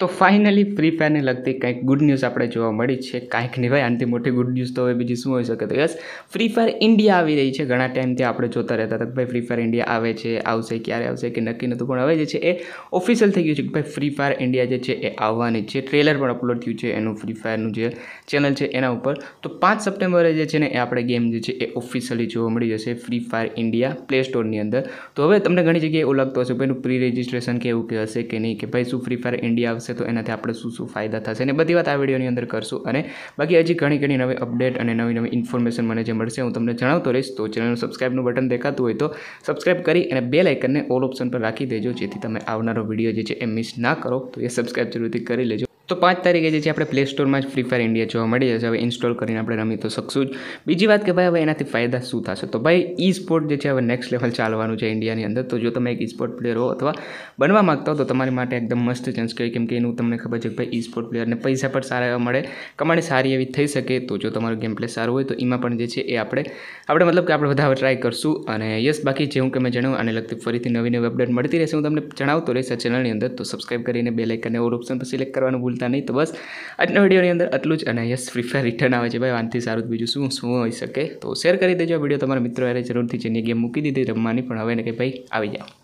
તો finally free ફાયરને લગતી કંઈક ગુડ ન્યૂઝ આપણે જોવા મળી છે કાંઈક નહીં ભાઈ આનાથી મોટી ગુડ ન્યૂઝ તો હવે બીજી શું હોઈ શકે તો યસ ફ્રી ફાયર ઇન્ડિયા આવી રહી છે ઘણા ટાઈમથી આપણે જોતા રહેતા હતા કે ભાઈ ફ્રી ફાયર ઇન્ડિયા આવે છે આવશે ક્યારે આવશે કે નક્કી નહોતું પણ હવે જે છે એ ઓફિશિયલ થઈ ગયું છે કે ભાઈ ફ્રી ફાયર ઇન્ડિયા જે છે એ આવવાની છે ટ્રેલર પણ અપલોડ થયું છે એનું ફ્રી ફાયરનું જે ચેનલ છે એના ઉપર તો પાંચ સપ્ટેમ્બરે જે છે ને એ આપણે ગેમ જે છે એ ઓફિશિયલી જોવા મળી જશે ફ્રી ફાયર ઇન્ડિયા પ્લે સ્ટોરની અંદર તો હવે તમને ઘણી જગ્યાએ એવું લાગતું હશે ભાઈ પ્રી રજિસ્ટ્રેશન કે એવું કે હશે કે નહીં કે ભાઈ શું ફ્રી ફાયર ઇન્ડિયા આવશે થશે તો એનાથી આપણે શું શું ફાયદા થશે અને બધી વાત આ વિડીયોની અંદર કરશું અને બાકી હજી ઘણી ઘણી નવી અપડેટ અને નવી નવી ઇન્ફોર્મેશન મને જે મળશે હું તમને જણાવતો રહીશ તો ચેનલનું સબસ્ક્રાઇબનું બટન દેખાતું હોય તો સબસ્ક્રાઇબ કરી અને બે લાઇકનને ઓલ ઓપ્શન પર રાખી દેજો જેથી તમે આવનારો વિડીયો જે છે એ મિસ ના કરો તો એ સબસ્ક્રાઇબ જરૂરથી કરી લેજો તો પાંચ તારીખે જે છે આપણે પ્લે સ્ટોરમાં જ ફ્રી ફાયર ઇન્ડિયા જોવા મળી જશે હવે ઇન્સ્ટોલ કરીને આપણે રમી તો શકશું જ બીજી વાત કે ભાઈ હવે એનાથી ફાયદા શું થશે તો ભાઈ ઈ સ્પોર્ટ જે છે હવે નેક્સ્ટ લેવલ ચાલવાનું છે ઇન્ડિયાની અંદર તો જો તમે એક ઈ સ્પોર્ટ પ્લેયર હો અથવા બનવા માગતા હો તો તમારી માટે એકદમ મસ્ત ચાન્સ કહેવાય કેમ કે એનું તમને ખબર છે કે ભાઈ ઈ સ્પોર્ટ પ્લેયરને પૈસા પણ સારા એવા મળે કમાણી સારી એવી થઈ શકે તો જો તમારું ગેમ પ્લે સારું હોય તો એમાં પણ જે છે એ આપણે આપણે મતલબ કે આપણે બધા ટ્રાય કરશું અને યસ બાકી જેવું કે મેં જણાવ્યું આને લગતી ફરીથી નવી નવી અપડેટ મળતી રહેશે હું તમને જણાવતો રહીશ આ ચેનલની અંદર તો સબસ્ક્રાઈબ કરીને બે લાઇકન ઓર ઓપ્શન પર સિલેક્ટ કરવાનું ભૂલ ભૂલતા નહીં તો બસ આજના વિડીયોની અંદર આટલું જ અને યસ ફ્રી ફાયર રિટર્ન આવે છે ભાઈ વાનથી સારું બીજું શું શું હોઈ શકે તો શેર કરી દેજો વિડીયો તમારા મિત્રો યારે જરૂરથી જેની ગેમ મૂકી દીધી રમવાની પણ હવે ને કે ભાઈ આવી જાઓ